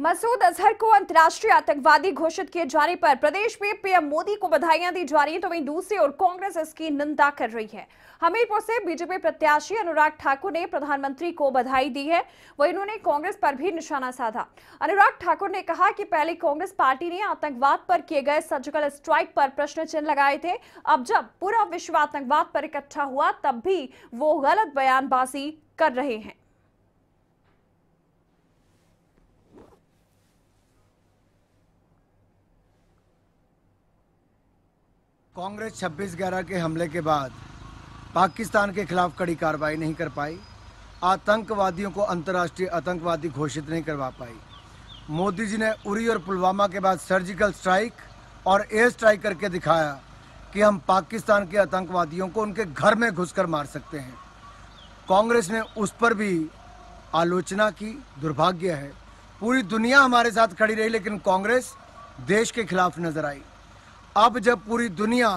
मसूद अजहर को अंतर्राष्ट्रीय आतंकवादी घोषित किए जाने पर प्रदेश में पीएम मोदी को बधाइयां दी जा रही हैं तो वहीं दूसरी ओर कांग्रेस इसकी निंदा कर रही है हमीरपुर से बीजेपी प्रत्याशी अनुराग ठाकुर ने प्रधानमंत्री को बधाई दी है वहीं उन्होंने कांग्रेस पर भी निशाना साधा अनुराग ठाकुर ने कहा कि पहले कांग्रेस पार्टी ने आतंकवाद पर किए गए सर्जिकल स्ट्राइक पर प्रश्न चिन्ह लगाए थे अब जब पूरा विश्व आतंकवाद पर इकट्ठा हुआ तब भी वो गलत बयानबाजी कर रहे हैं कांग्रेस छब्बीस ग्यारह के हमले के बाद पाकिस्तान के खिलाफ कड़ी कार्रवाई नहीं कर पाई आतंकवादियों को अंतर्राष्ट्रीय आतंकवादी घोषित नहीं करवा पाई मोदी जी ने उरी और पुलवामा के बाद सर्जिकल स्ट्राइक और एयर स्ट्राइक करके दिखाया कि हम पाकिस्तान के आतंकवादियों को उनके घर में घुसकर मार सकते हैं कांग्रेस ने उस पर भी आलोचना की दुर्भाग्य है पूरी दुनिया हमारे साथ खड़ी रही लेकिन कांग्रेस देश के खिलाफ नजर आई अब जब पूरी दुनिया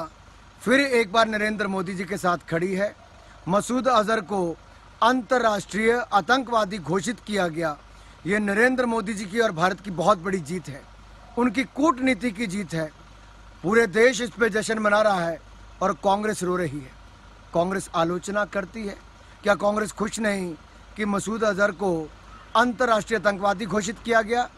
फिर एक बार नरेंद्र मोदी जी के साथ खड़ी है मसूद अजहर को अंतर्राष्ट्रीय आतंकवादी घोषित किया गया ये नरेंद्र मोदी जी की और भारत की बहुत बड़ी जीत है उनकी कूटनीति की जीत है पूरे देश इस पर जश्न मना रहा है और कांग्रेस रो रही है कांग्रेस आलोचना करती है क्या कांग्रेस खुश नहीं कि मसूद अजहर को अंतर्राष्ट्रीय आतंकवादी घोषित किया गया